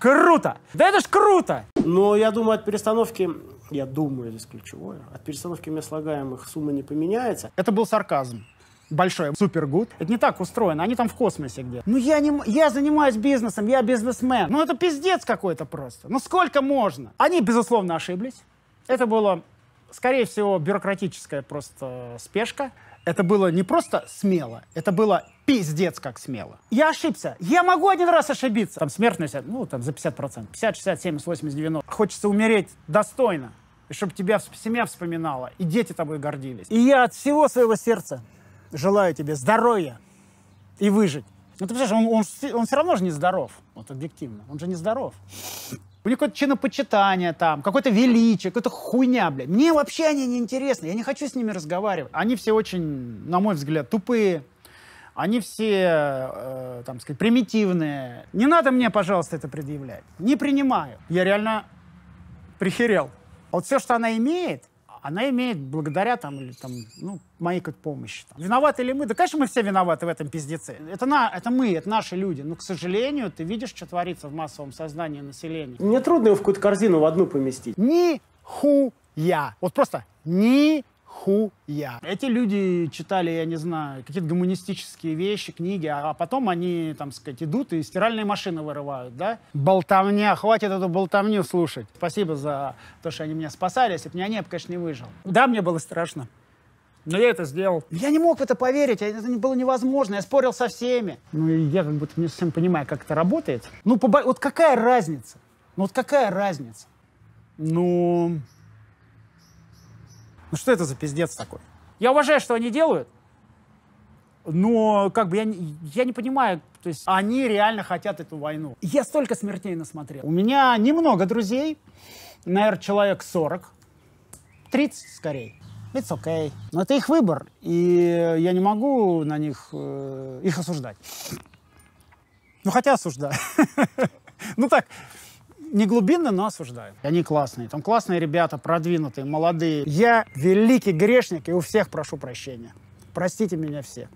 Круто! Да это ж круто! Но я думаю, от перестановки, я думаю, здесь ключевое, от перестановки мест слагаемых сумма не поменяется. Это был сарказм большой супер гуд. Это не так устроено, они там в космосе где. Ну я не, я занимаюсь бизнесом, я бизнесмен. Ну это пиздец какой-то просто. Ну сколько можно? Они безусловно ошиблись. Это было скорее всего, бюрократическая просто спешка. Это было не просто смело, это было пиздец как смело. Я ошибся. Я могу один раз ошибиться. Там смертность, ну, там за 50%. 50, 60, 70, 80, 90. Хочется умереть достойно. И чтобы тебя семья вспоминала, и дети тобой гордились. И я от всего своего сердца желаю тебе здоровья и выжить. Ну, ты понимаешь, он, он, он все равно же не здоров. Вот объективно. Он же не здоров. У них какое-то чинопочитание там, какое-то величие, какая-то хуйня, блядь. Мне вообще они не интересны, я не хочу с ними разговаривать. Они все очень, на мой взгляд, тупые, они все, э, там сказать, примитивные. Не надо мне, пожалуйста, это предъявлять. Не принимаю. Я реально прихерел. А вот все, что она имеет, она имеет благодаря там, или, там, ну, моей как помощи. Там. Виноваты ли мы? Да, конечно, мы все виноваты в этом пиздеце. Это, на, это мы, это наши люди. Но, к сожалению, ты видишь, что творится в массовом сознании населения. Мне трудно его в какую-то корзину в одну поместить. Ни хуя. Вот просто ни хуя. Эти люди читали, я не знаю, какие-то гуманистические вещи, книги, а потом они, там сказать, идут и стиральные машины вырывают, да? Болтовня, хватит эту болтовню слушать. Спасибо за то, что они меня спасали, если бы меня не, я бы, конечно, не выжил. Да, мне было страшно. Но я это сделал. Я не мог в это поверить, это было невозможно, я спорил со всеми. Ну, я как будто не совсем понимаю, как это работает. Ну, побо... вот какая разница? Ну, вот какая разница? Ну, ну что это за пиздец такой? Я уважаю, что они делают, но как бы я, я не понимаю, то есть... Они реально хотят эту войну. Я столько смертей насмотрел. У меня немного друзей, наверное, человек 40, 30 скорее. It's okay. Но это их выбор, и я не могу на них э, их осуждать. Ну, хотя осуждаю. Ну так, не глубинно, но осуждаю. Они классные. Там классные ребята, продвинутые, молодые. Я великий грешник и у всех прошу прощения. Простите меня все.